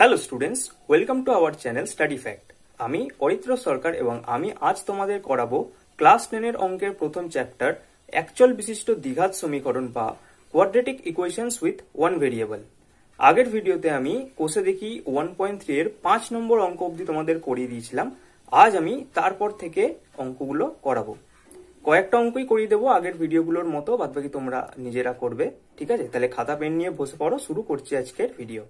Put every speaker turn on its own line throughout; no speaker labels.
hello students welcome to our channel study fact আমি অরিত্র সরকার এবং আমি আজ তোমাদের করাবো ক্লাস টেনের অঙ্কের প্রথম চ্যাপ্টার অ্যাকচুয়াল বিশিষ্ট দ্বিঘাত সমীকরণ বা quadratic equations with one variable আগের ভিডিওতে আমি কোষে দেখি ওয়ান পয়েন্ট থ্রি এর পাঁচ নম্বর অঙ্ক অবধি তোমাদের করিয়ে দিয়েছিলাম আজ আমি তারপর থেকে অঙ্কগুলো করাবো কয়েকটা অঙ্কই করিয়ে দেবো আগের ভিডিওগুলোর মতো বাদবাকি তোমরা নিজেরা করবে ঠিক আছে তাহলে খাতা পেন নিয়ে বসে পড়ো শুরু করছি আজকের ভিডিও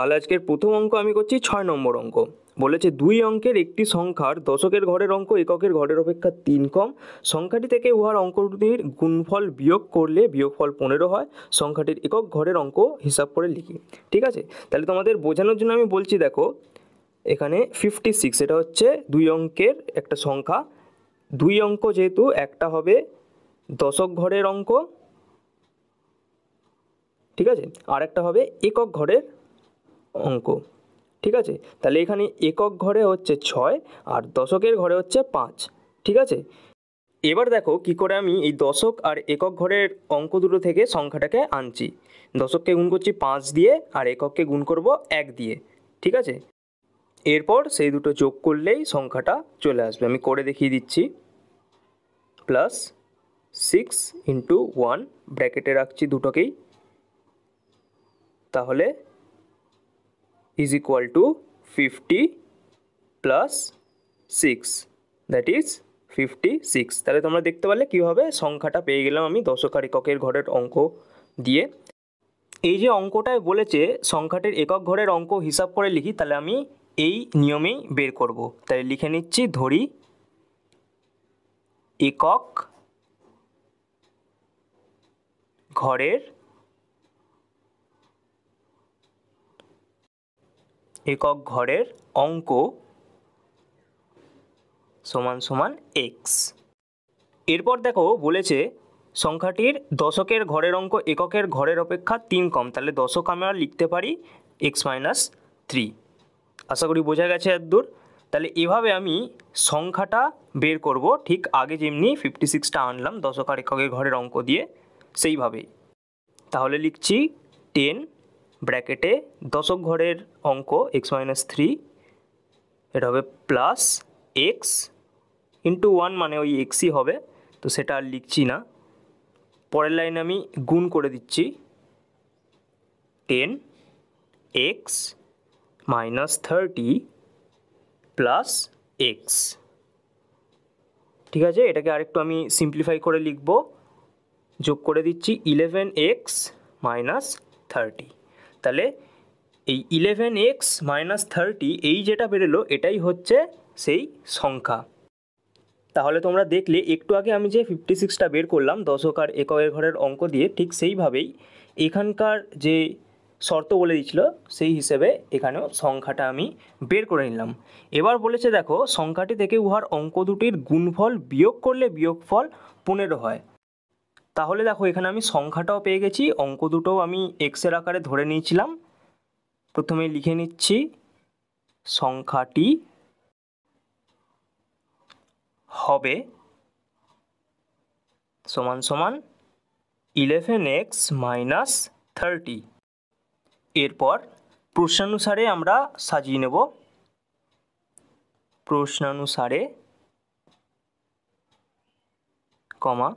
তাহলে আজকের প্রথম অঙ্ক আমি করছি ছয় নম্বর অঙ্ক বলেছে দুই অঙ্কের একটি সংখ্যার দশকের ঘরের অঙ্ক এককের ঘরের অপেক্ষা তিন কম সংখ্যাটি থেকে উহার অঙ্কটির গুণফল বিয়োগ করলে বিয়োগফল পনেরো হয় সংখ্যাটির একক ঘরের অঙ্ক হিসাব করে লিখি ঠিক আছে তাহলে তোমাদের বোঝানোর জন্য আমি বলছি দেখো এখানে ফিফটি সিক্স এটা হচ্ছে দুই অঙ্কের একটা সংখ্যা দুই অঙ্ক যেহেতু একটা হবে দশক ঘরের অঙ্ক ঠিক আছে আর একটা হবে একক ঘরের অঙ্ক ঠিক আছে তাহলে এখানে একক ঘরে হচ্ছে ছয় আর দশকের ঘরে হচ্ছে পাঁচ ঠিক আছে এবার দেখো কি করে আমি এই দশক আর একক ঘরের অঙ্ক দুটো থেকে সংখ্যাটাকে আনছি দশককে গুণ করছি পাঁচ দিয়ে আর এককে গুণ করব এক দিয়ে ঠিক আছে এরপর সেই দুটো যোগ করলেই সংখ্যাটা চলে আসবে আমি করে দেখিয়ে দিচ্ছি প্লাস সিক্স ইন্টু ওয়ান ব্র্যাকেটে রাখছি দুটোকেই তাহলে is equal to 50 plus six that is fifty six তাহলে তোমরা দেখতে পারলে কীভাবে সংখ্যাটা পেয়ে গেলাম আমি দশকার এককের ঘরের অঙ্ক দিয়ে এই যে অঙ্কটায় বলেছে সংখ্যাটির একক ঘরের অঙ্ক হিসাব করে লিখি তাহলে আমি এই নিয়মেই বের করব তাই লিখে নিচ্ছি ধরি একক ঘরের একক ঘরের অঙ্ক সমান সমান এক্স এরপর দেখো বলেছে সংখ্যাটির দশকের ঘরের অঙ্ক এককের ঘরের অপেক্ষা তিন কম তাহলে দশক আমরা লিখতে পারি এক্স মাইনাস থ্রি আশা করি বোঝা গেছে একদূর তাহলে এভাবে আমি সংখ্যাটা বের করব ঠিক আগে যেমনি ফিফটি সিক্সটা আনলাম দশক আর এককের ঘরের অঙ্ক দিয়ে সেইভাবেই তাহলে লিখছি টেন ব্র্যাকেটে দশক ঘরের অঙ্ক এক্স মাইনাস থ্রি এটা হবে প্লাস এক্স ইন্টু ওয়ান মানে ওই এক্সই হবে তো সেটা আর লিখছি না পরের লাইন আমি গুণ করে দিচ্ছি ten X minus thirty plus X ঠিক আছে এটাকে আরেকটু আমি সিম্পলিফাই করে লিখব যোগ করে দিচ্ছি ইলেভেন এক্স মাইনাস থার্টি তাহলে এই ইলেভেন এক্স মাইনাস থার্টি এই যেটা বেরোলো এটাই হচ্ছে সেই সংখ্যা তাহলে তোমরা দেখলে একটু আগে আমি যে ফিফটি সিক্সটা বের করলাম দশকার একয়ের ঘরের অঙ্ক দিয়ে ঠিক সেইভাবেই এখানকার যে শর্ত বলে দিয়েছিল সেই হিসেবে এখানেও সংখ্যাটা আমি বের করে নিলাম এবার বলেছে দেখো সংখ্যাটি থেকে উহার অঙ্ক দুটির গুণফল বিয়োগ করলে বিয়োগফল পনেরো হয় তাহলে দেখো এখানে আমি সংখ্যাটাও পেয়ে গেছি অঙ্ক দুটোও আমি এক্সের আকারে ধরে নিয়েছিলাম প্রথমে লিখে নিচ্ছি সংখ্যাটি হবে সমান সমান ইলেভেন এক্স মাইনাস থার্টি এরপর প্রশ্নানুসারে আমরা সাজিয়ে নেব প্রশ্নানুসারে কমা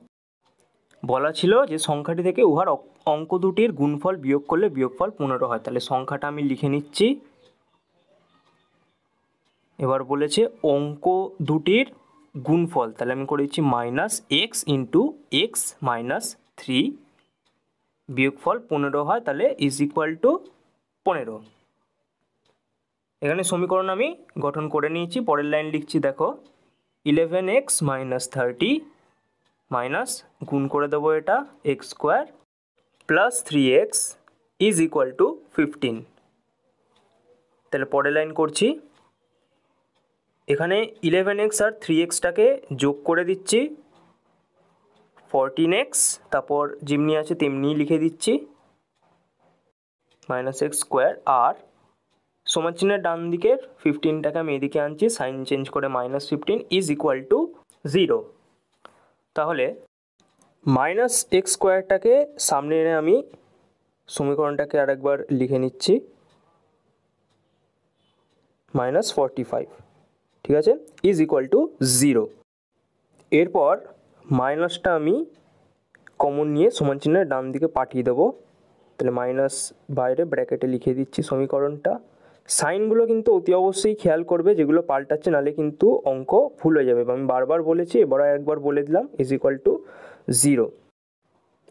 বলা ছিল যে সংখ্যাটি থেকে উহার অঙ্ক দুটির গুণফল বিয়োগ করলে বিয়োগফল পনেরো হয় তাহলে সংখ্যাটা আমি লিখে নিচ্ছি এবার বলেছে অঙ্ক দুটির গুণফল তাহলে আমি করে দিচ্ছি minus X into X minus three বিয়োগফল পনেরো হয় তাহলে ইজ ইকুয়াল টু পনেরো এখানে সমীকরণ আমি গঠন করে নিয়েছি পরের লাইন লিখছি দেখো eleven X minus thirty minus গুণ করে দেবো এটা X square plus three X is equal to fifteen তাহলে পরের লাইন করছি এখানে ইলেভেন এক্স আর থ্রি এক্সটাকে যোগ করে দিচ্ছি ফরটিন এক্স তারপর যেমনি আছে তেমনি লিখে দিচ্ছি মাইনাস এক্স স্কোয়ার আর সমান চিহ্নের ডান দিকের ফিফটিনটাকে আমি এদিকে আনছি সাইন চেঞ্জ করে minus fifteen is equal to zero তাহলে মাইনাস এক্স স্কোয়ারটাকে সামনে এনে আমি সমীকরণটাকে আরেকবার লিখে নিচ্ছি মাইনাস ফাইভ ঠিক আছে ইজ ইকুয়াল টু জিরো এরপর মাইনাসটা আমি কমন নিয়ে সমান চিহ্নের ডান দিকে পাঠিয়ে দেবো তাহলে মাইনাস বাইরে ব্র্যাকেটে লিখে দিচ্ছি সমীকরণটা সাইনগুলো কিন্তু অতি অবশ্যই খেয়াল করবে যেগুলো পাল্টাচ্ছে নাহলে কিন্তু অঙ্ক ভুল হয়ে যাবে আমি বারবার বলেছি এবারও একবার বলে দিলাম ইজ ইকুয়াল টু জিরো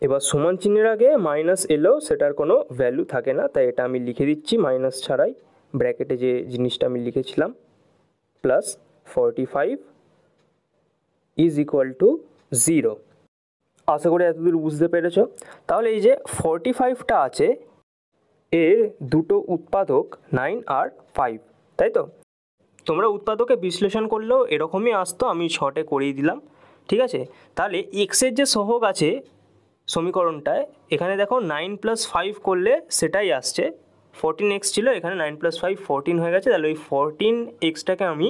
এবার সমান চিহ্নের আগে মাইনাস এলেও সেটার কোনো ভ্যালু থাকে না তাই এটা আমি লিখে দিচ্ছি মাইনাস ছাড়াই ব্র্যাকেটে যে জিনিসটা আমি লিখেছিলাম plus forty five is equal to zero আশা করি এতদূর বুঝতে পেরেছ তাহলে এই যে ফর্টি ফাইভটা আছে এর দুটো উৎপাদক নাইন আর ফাইভ তাই তো তোমরা উৎপাদকে বিশ্লেষণ করলেও এরকমই আসতো আমি শর্টে করিয়ে দিলাম ঠিক আছে তাহলে এক্সের যে সহগ আছে সমীকরণটায় এখানে দেখো নাইন প্লাস ফাইভ করলে সেটাই আসছে ফোরটিন এক্স ছিল এখানে নাইন প্লাস ফাইভ ফোরটিন হয়ে গেছে তাহলে ওই ফোরটিন এক্সটাকে আমি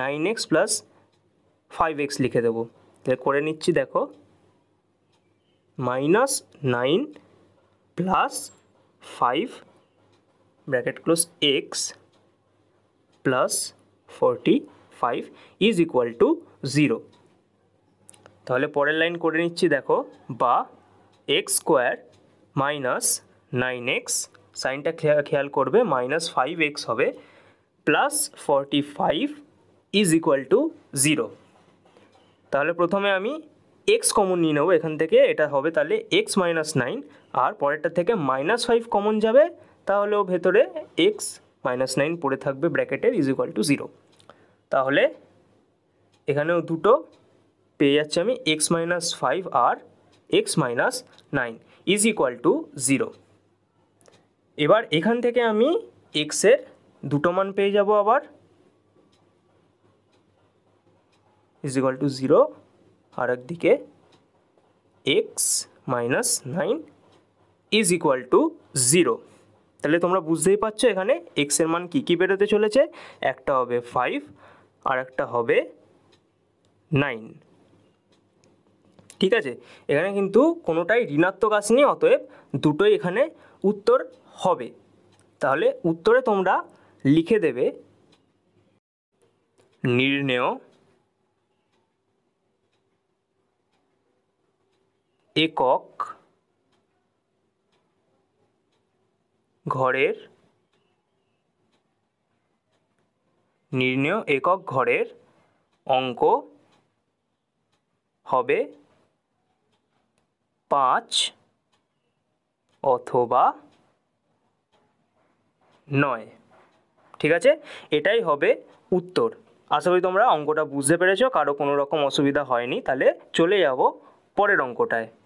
nine X plus five X লিখে দেবো তাহলে করে নিচ্ছি দেখো minus nine plus 5 bracket close x plus 45 is equal to 0 তাহলে পরের লাইন করে নিচ্ছি দেখো বা X square minus nine X সাইনটা খেয়াল করবে মাইনাস ফাইভ এক্স হবে plus forty five is equal to zero তাহলে প্রথমে আমি এক্স কমন নিয়ে নেবো এখান থেকে এটা হবে তাহলে এক্স মাইনাস নাইন আর পরেরটা থেকে মাইনাস ফাইভ কমন যাবে তাহলেও ভেতরে এক্স মাইনাস নাইন পড়ে থাকবে ব্র্যাকেটের ইজ ইকুয়াল টু জিরো তাহলে এখানেও দুটো পেয়ে যাচ্ছি আমি এক্স মাইনাস ফাইভ আর X minus nine is equal to zero এবার এখান থেকে আমি এক্সের দুটো মান পেয়ে যাব আবার ইজ ইকুয়াল টু জিরো আর একদিকে X minus nine is equal to zero তাহলে তোমরা বুঝতেই পারছো এখানে এক্সের মান কী কী বেরোতে চলেছে একটা হবে ফাইভ আর একটা হবে নাইন ঠিক আছে এখানে কিন্তু কোনোটাই ঋণাত্মক আসেনি অতএব দুটোই এখানে উত্তর হবে তাহলে উত্তরে তোমরা লিখে দেবে নির্ণেয় একক ঘরের নির্ণয় একক ঘরের অঙ্ক হবে পাঁচ অথবা নয় ঠিক আছে এটাই হবে উত্তর আশা করি তোমরা অঙ্কটা বুঝতে পেরেছো কারো কোনো রকম অসুবিধা হয়নি তাহলে চলে যাব পরের অঙ্কটায়